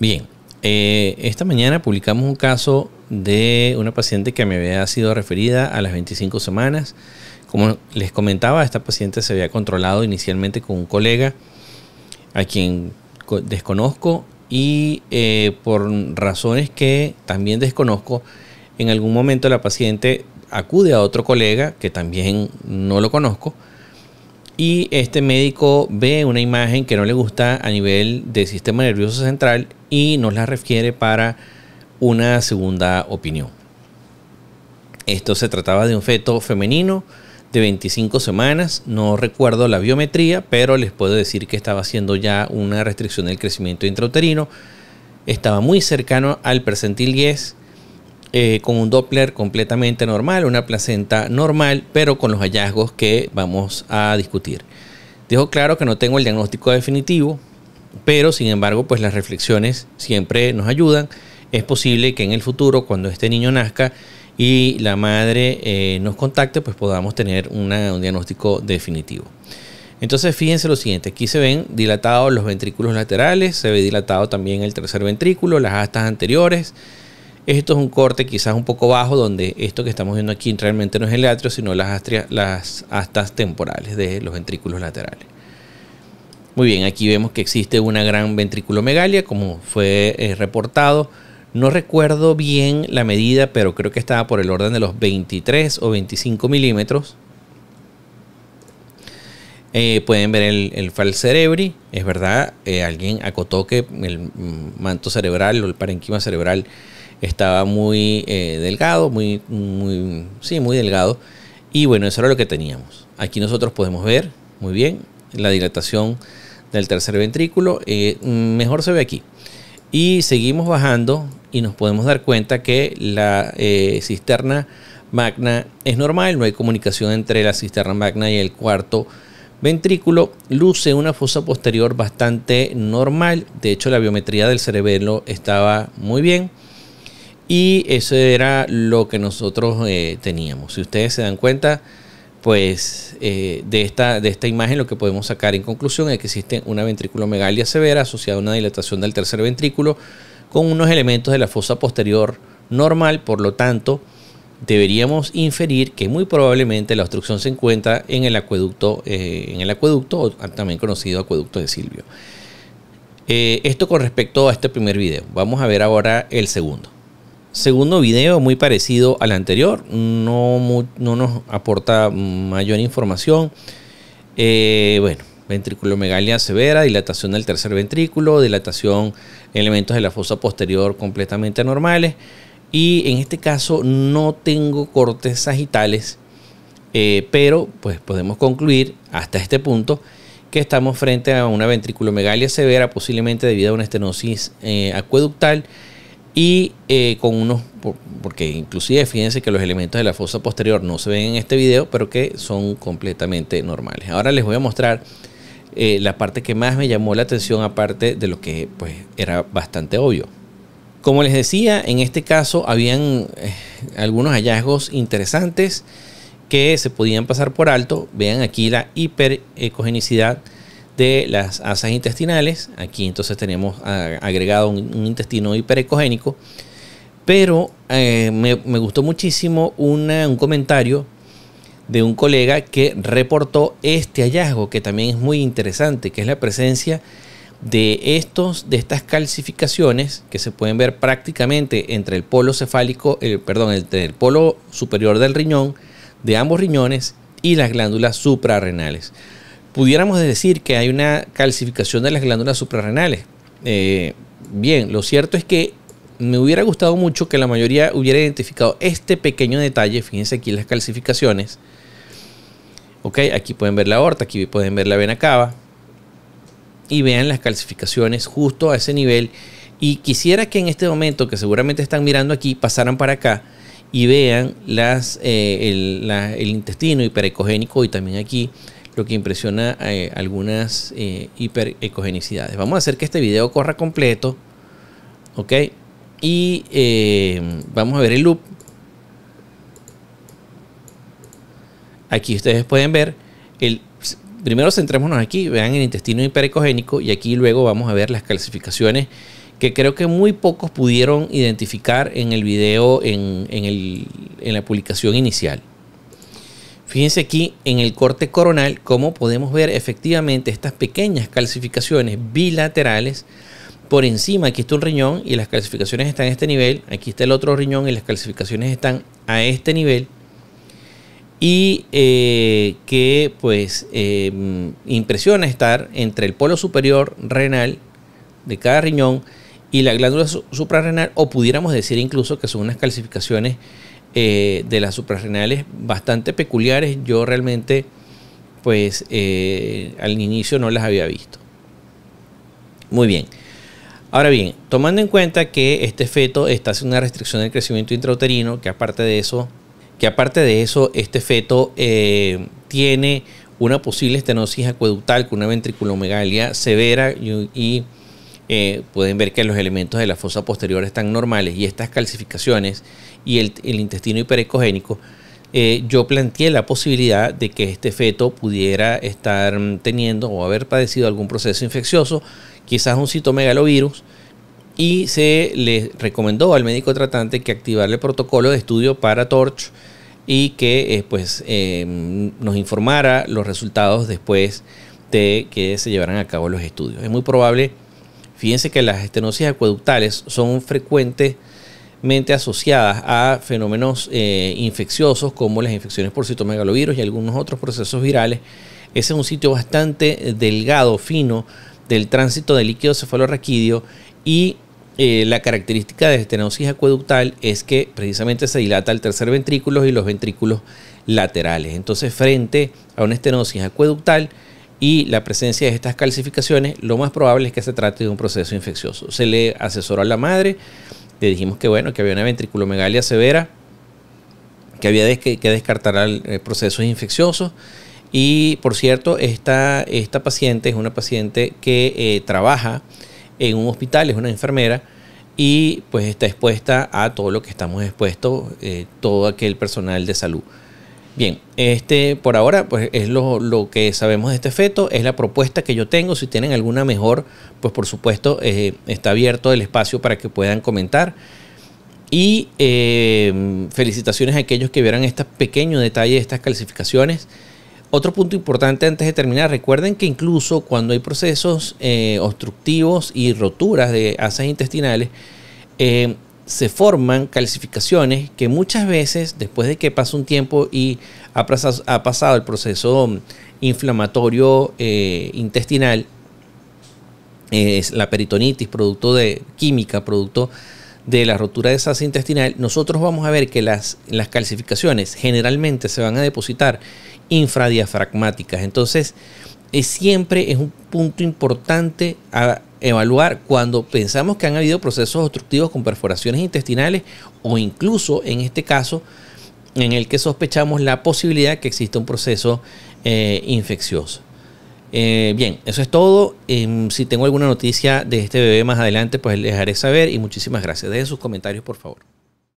Bien, eh, esta mañana publicamos un caso de una paciente que me había sido referida a las 25 semanas. Como les comentaba, esta paciente se había controlado inicialmente con un colega a quien desconozco y eh, por razones que también desconozco, en algún momento la paciente acude a otro colega que también no lo conozco y este médico ve una imagen que no le gusta a nivel del sistema nervioso central y nos la refiere para una segunda opinión. Esto se trataba de un feto femenino de 25 semanas, no recuerdo la biometría, pero les puedo decir que estaba haciendo ya una restricción del crecimiento intrauterino, estaba muy cercano al percentil 10 eh, con un Doppler completamente normal, una placenta normal, pero con los hallazgos que vamos a discutir. Dejo claro que no tengo el diagnóstico definitivo, pero sin embargo, pues las reflexiones siempre nos ayudan. Es posible que en el futuro, cuando este niño nazca y la madre eh, nos contacte, pues podamos tener un diagnóstico definitivo. Entonces, fíjense lo siguiente, aquí se ven dilatados los ventrículos laterales, se ve dilatado también el tercer ventrículo, las astas anteriores, esto es un corte quizás un poco bajo, donde esto que estamos viendo aquí realmente no es el atrio, sino las, astas temporales de los ventrículos laterales. Muy bien, aquí vemos que existe una gran ventriculomegalia, como fue eh, reportado. No recuerdo bien la medida, pero creo que estaba por el orden de los 23 o 25 milímetros. Eh, pueden ver el, falcerebri, es verdad, eh, alguien acotó que el mm, manto cerebral o el parenquima cerebral estaba muy eh, delgado, muy, muy, sí, muy delgado. Y bueno, eso era lo que teníamos. Aquí nosotros podemos ver muy bien la dilatación del tercer ventrículo. Eh, mm, mejor se ve aquí. Y seguimos bajando y nos podemos dar cuenta que la eh, cisterna magna es normal, no hay comunicación entre la cisterna magna y el cuarto ventrículo. Luce una fosa posterior bastante normal. De hecho, la biometría del cerebelo estaba muy bien y eso era lo que nosotros eh, teníamos. Si ustedes se dan cuenta, pues eh, de, esta, de esta imagen lo que podemos sacar en conclusión es que existe una ventriculomegalia severa asociada a una dilatación del tercer ventrículo con unos elementos de la fosa posterior normal, por lo tanto, deberíamos inferir que muy probablemente la obstrucción se encuentra en el acueducto, eh, en el acueducto también conocido acueducto de Silvio. esto con respecto a este primer video. Vamos a ver ahora el segundo. Segundo video muy parecido al anterior, no, nos aporta mayor información. Eh, bueno bueno, ventriculomegalia severa, dilatación del tercer ventrículo, dilatación elementos de la fosa posterior completamente anormales. Y en este caso no tengo cortes sagitales, eh, pero pues podemos concluir hasta este punto que estamos frente a una ventriculomegalia severa, posiblemente debido a una estenosis eh, acueductal y eh, con unos, porque inclusive fíjense que los elementos de la fosa posterior no se ven en este video, pero que son completamente normales. Ahora les voy a mostrar eh, la parte que más me llamó la atención, aparte de lo que pues, era bastante obvio. Como les decía, en este caso habían eh, algunos hallazgos interesantes que se podían pasar por alto. Vean aquí la hiperecogenicidad de las asas intestinales. Aquí entonces tenemos ah, agregado un, intestino hiperecogénico. Pero eh, me, gustó muchísimo un comentario de un colega que reportó este hallazgo, que también es muy interesante, que es la presencia de, estos, de estas calcificaciones que se pueden ver prácticamente entre el polo cefálico, el, perdón, entre el polo superior del riñón, de ambos riñones y las glándulas suprarrenales pudiéramos decir que hay una calcificación de las glándulas suprarrenales. Eh, bien, lo cierto es que me hubiera gustado mucho que la mayoría hubiera identificado este pequeño detalle. Fíjense aquí las calcificaciones. Ok, aquí pueden ver la aorta, aquí pueden ver la vena cava. Y vean las calcificaciones justo a ese nivel. Y quisiera que en este momento, que seguramente están mirando aquí, pasaran para acá y vean las, eh, el, el intestino hiperecogénico y también aquí lo que impresiona eh, algunas eh, hiperecogenicidades. Vamos a hacer que este video corra completo, ¿ok? Y eh, vamos a ver el loop. Aquí ustedes pueden ver, el, primero centrémonos aquí, vean el intestino hiperecogénico y aquí luego vamos a ver las calcificaciones que creo que muy pocos pudieron identificar en el video, en la publicación inicial. Fíjense aquí en el corte coronal cómo podemos ver efectivamente estas pequeñas calcificaciones bilaterales por encima. Aquí está un riñón y las calcificaciones están a este nivel. Aquí está el otro riñón y las calcificaciones están a este nivel. Y eh, que pues em, impresiona estar entre el polo superior renal de cada riñón y la glándula suprarrenal o pudiéramos decir incluso que son unas calcificaciones eh, de las suprarrenales bastante peculiares. Yo realmente, pues eh, al inicio no las había visto. Muy bien. Ahora bien, tomando en cuenta que este feto está haciendo una restricción del crecimiento intrauterino, que aparte de eso, que aparte de eso, este feto eh, tiene una posible estenosis acueductal con una ventriculomegalia severa y eh, pueden ver que los elementos de la fosa posterior están normales y estas calcificaciones y el, intestino hiperecogénico, eh, yo planteé la posibilidad de que este feto pudiera estar mm, teniendo o haber padecido algún proceso infeccioso, quizás un citomegalovirus, y se le recomendó al médico tratante que activarle el protocolo de estudio para TORCH y que eh, pues, em, nos informara los resultados después de que se llevaran a cabo los estudios. Es muy probable Fíjense que las estenosis acueductales son frecuentemente asociadas a fenómenos eh, infecciosos como las infecciones por citomegalovirus y algunos otros procesos virales. Ese es un sitio bastante eh, delgado, fino, del tránsito del líquido cefalorraquídeo y eh, la característica de estenosis acueductal es que precisamente se dilata el tercer ventrículo y los ventrículos laterales. Entonces, frente a una estenosis acueductal, y la presencia de estas calcificaciones, lo más probable es que se trate de un proceso infeccioso. Se le asesoró a la madre, le dijimos que bueno, que había una ventriculomegalia severa, que había que, descartar eh, procesos infecciosos. Y por cierto, esta, esta paciente es una paciente que eh, trabaja en un hospital, es una enfermera, y pues está expuesta a todo lo que estamos expuestos, eh, todo aquel personal de salud. Bien, este por ahora pues es lo, que sabemos de este feto, es la propuesta que yo tengo, si tienen alguna mejor, pues por supuesto eh, está abierto el espacio para que puedan comentar. Y eh, felicitaciones a aquellos que vieran este pequeño detalle de estas calcificaciones. Otro punto importante antes de terminar, recuerden que incluso cuando hay procesos eh, obstructivos y roturas de asas intestinales, se forman calcificaciones que muchas veces, después de que pasa un tiempo y ha pasado, ha pasado el proceso inflamatorio eh, intestinal, es la peritonitis, producto de química, producto de la rotura de sasa intestinal, nosotros vamos a ver que las, las calcificaciones generalmente se van a depositar infradiafragmáticas. Entonces, es, siempre es un punto importante a evaluar cuando pensamos que han habido procesos obstructivos con perforaciones intestinales o incluso en este caso en el que sospechamos la posibilidad que exista un proceso eh, infeccioso. Eh, bien, eso es todo. Em, si tengo alguna noticia de este bebé más adelante, pues les haré saber y muchísimas gracias. Dejen sus comentarios, por favor.